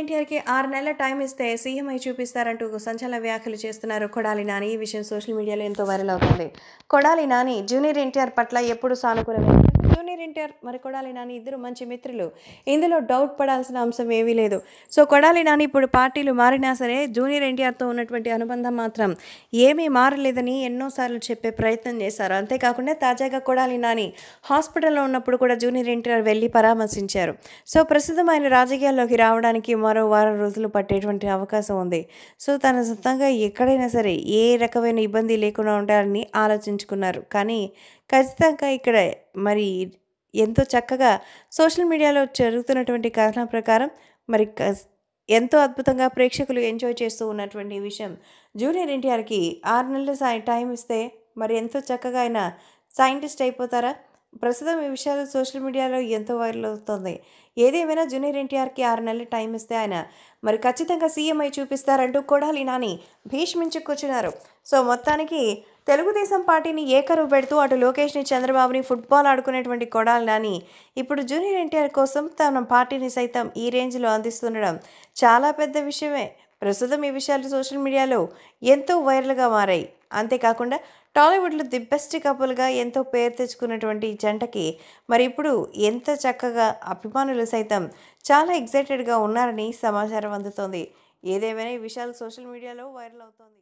ఎన్టీఆర్కి ఆరు నెలల టైం ఇస్తే సీఎంఐ చూపిస్తారంటూ సంచలన వ్యాఖ్యలు చేస్తున్నారు కొడాలి నాని ఈ విషయం సోషల్ మీడియాలో ఎంతో వైరల్ అవుతుంది కొడాలి నాని జూనియర్ ఎన్టీఆర్ పట్ల ఎప్పుడు సానుకూలమే జూనియర్ ఎన్టీఆర్ మరి కొడాలి నాని ఇద్దరు మంచి మిత్రులు ఇందులో డౌట్ పడాల్సిన అంశం ఏమీ లేదు సో కొడాలి నాని ఇప్పుడు పార్టీలు మారినా సరే జూనియర్ ఎన్టీఆర్తో ఉన్నటువంటి అనుబంధం మాత్రం ఏమీ మారలేదని ఎన్నోసార్లు చెప్పే ప్రయత్నం చేశారు అంతేకాకుండా తాజాగా కొడాలి నాని హాస్పిటల్లో ఉన్నప్పుడు కూడా జూనియర్ ఎన్టీఆర్ వెళ్ళి పరామర్శించారు సో ప్రస్తుతం ఆయన రాజకీయాల్లోకి రావడానికి మరో వారం రోజులు పట్టేటువంటి అవకాశం ఉంది సో తన సొంతంగా ఎక్కడైనా సరే ఏ రకమైన ఇబ్బంది లేకుండా ఉండాలని ఆలోచించుకున్నారు కానీ ఖచ్చితంగా ఇక్కడ మరి ఎంతో చక్కగా సోషల్ మీడియాలో జరుగుతున్నటువంటి కథనం ప్రకారం మరి ఎంతో అద్భుతంగా ప్రేక్షకులు ఎంజాయ్ చేస్తూ ఉన్నటువంటి విషయం జూనియర్ ఎన్టీఆర్కి ఆరు నెలలు టైం ఇస్తే మరి ఎంతో చక్కగా ఆయన సైంటిస్ట్ అయిపోతారా ప్రస్తుతం ఈ విషయాలు సోషల్ మీడియాలో ఎంతో వైరల్ అవుతోంది ఏదేమైనా జూనియర్ ఎన్టీఆర్కి ఆరు నెలలు టైం ఇస్తే ఆయన మరి ఖచ్చితంగా సీఎం అయి చూపిస్తారంటూ కొడాలి నాని భీష్మించి కూర్చున్నారు సో మొత్తానికి తెలుగుదేశం పార్టీని ఏకరువు పెడుతూ అటు లోకేష్ని చంద్రబాబుని ఫుట్బాల్ ఆడుకునేటువంటి కొడాలి నాని ఇప్పుడు జూనియర్ ఎన్టీఆర్ కోసం తన పార్టీని సైతం ఈ రేంజ్లో అందిస్తుండడం చాలా పెద్ద విషయమే ప్రస్తుతం ఈ విషయాలు సోషల్ మీడియాలో ఎంతో వైరల్గా మారాయి అంతేకాకుండా టాలీవుడ్లో ది బెస్ట్ కపుల్గా ఎంతో పేరు తెచ్చుకున్నటువంటి జంటకి మరి ఇప్పుడు ఎంత చక్కగా అభిమానులు సైతం చాలా ఎగ్జైటెడ్గా ఉన్నారని సమాచారం అందుతోంది ఏదేమైనా ఈ విషయాలు సోషల్ మీడియాలో వైరల్ అవుతోంది